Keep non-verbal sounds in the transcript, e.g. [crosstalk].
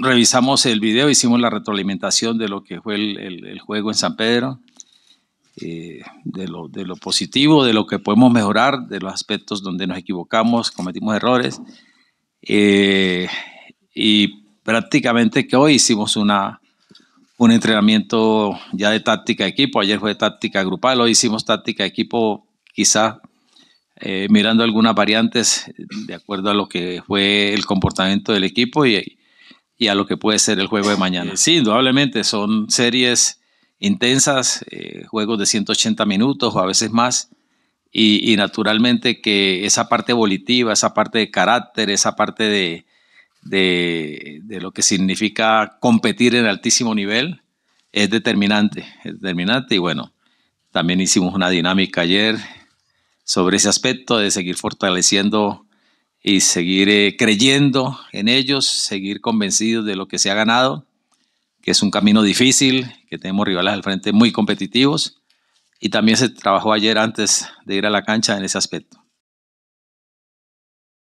revisamos el video, hicimos la retroalimentación de lo que fue el, juego en San Pedro, eh, de, lo, positivo, de lo que podemos mejorar, de los aspectos donde nos equivocamos, cometimos errores. Eh, y prácticamente que hoy hicimos una, un entrenamiento ya de táctica de equipo. Ayer fue táctica grupal, hoy hicimos táctica de equipo, quizá eh, mirando algunas variantes de acuerdo a lo que fue el comportamiento del equipo y, y a lo que puede ser el juego de mañana. [laughs] Sí, indudablemente son series intensas, eh, juegos de 180 minutos o a veces más, y, naturalmente que esa parte volitiva, esa parte de carácter, esa parte de, de lo que significa competir en altísimo nivel, es determinante, es determinante y bueno, también hicimos una dinámica ayer sobre ese aspecto de seguir fortaleciendo y seguir eh, creyendo en ellos, seguir convencidos de lo que se ha ganado, que es un camino difícil, que tenemos rivales al frente muy competitivos y también se trabajó ayer antes de ir a la cancha en ese aspecto.